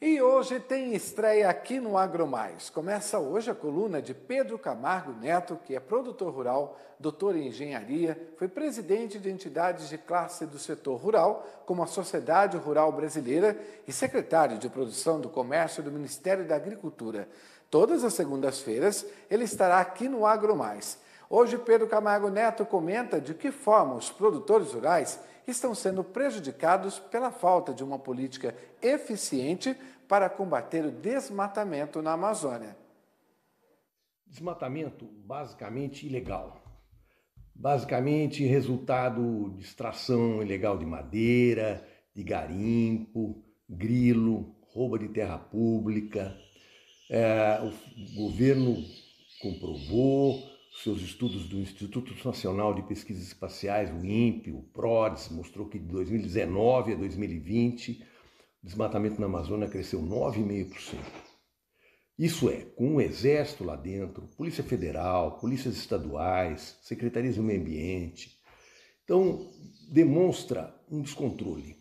E hoje tem estreia aqui no Agro Mais. Começa hoje a coluna de Pedro Camargo Neto, que é produtor rural, doutor em engenharia, foi presidente de entidades de classe do setor rural, como a Sociedade Rural Brasileira, e secretário de Produção do Comércio do Ministério da Agricultura. Todas as segundas-feiras ele estará aqui no Agro Mais. Hoje, Pedro Camargo Neto comenta de que forma os produtores rurais estão sendo prejudicados pela falta de uma política eficiente para combater o desmatamento na Amazônia. Desmatamento basicamente ilegal. Basicamente resultado de extração ilegal de madeira, de garimpo, grilo, rouba de terra pública. É, o governo comprovou, seus estudos do Instituto Nacional de Pesquisas Espaciais, o INPE, o PRODES, mostrou que de 2019 a 2020 o desmatamento na Amazônia cresceu 9,5%. Isso é, com o Exército lá dentro, Polícia Federal, Polícias Estaduais, Secretarias do Meio Ambiente. Então, demonstra um descontrole.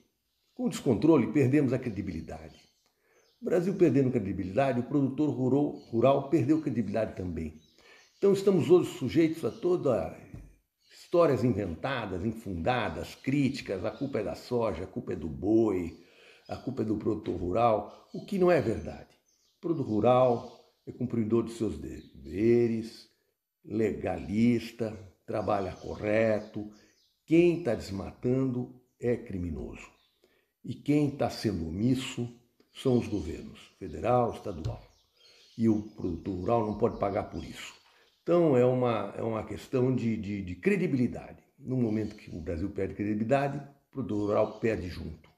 Com o descontrole, perdemos a credibilidade. O Brasil perdendo credibilidade, o produtor rural, rural perdeu credibilidade também. Então estamos hoje sujeitos a toda histórias inventadas, infundadas, críticas, a culpa é da soja, a culpa é do boi, a culpa é do produtor rural, o que não é verdade. O produtor rural é cumpridor de seus deveres, legalista, trabalha correto. Quem está desmatando é criminoso. E quem está sendo omisso são os governos federal, estadual. E o produtor rural não pode pagar por isso. Então, é uma, é uma questão de, de, de credibilidade. No momento que o Brasil perde credibilidade, o produtor rural perde junto.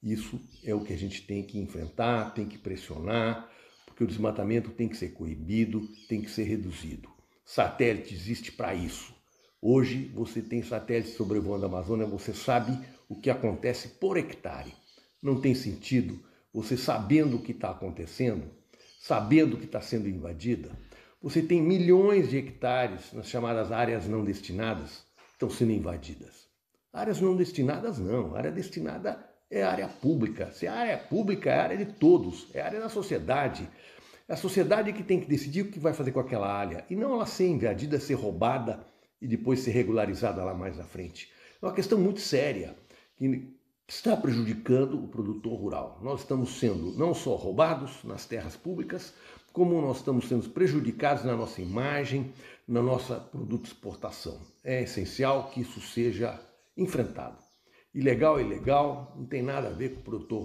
Isso é o que a gente tem que enfrentar, tem que pressionar, porque o desmatamento tem que ser coibido, tem que ser reduzido. Satélite existe para isso. Hoje você tem satélite sobrevoando a Amazônia, você sabe o que acontece por hectare. Não tem sentido você sabendo o que está acontecendo, sabendo que está sendo invadida, você tem milhões de hectares nas chamadas áreas não destinadas estão sendo invadidas. Áreas não destinadas não, área destinada é área pública. Se a área é pública, é área de todos, é área da sociedade. É a sociedade que tem que decidir o que vai fazer com aquela área e não ela ser invadida, ser roubada e depois ser regularizada lá mais à frente. É uma questão muito séria que está prejudicando o produtor rural. Nós estamos sendo não só roubados nas terras públicas, como nós estamos sendo prejudicados na nossa imagem, na nossa produto exportação. É essencial que isso seja enfrentado. Ilegal é ilegal, não tem nada a ver com o produtor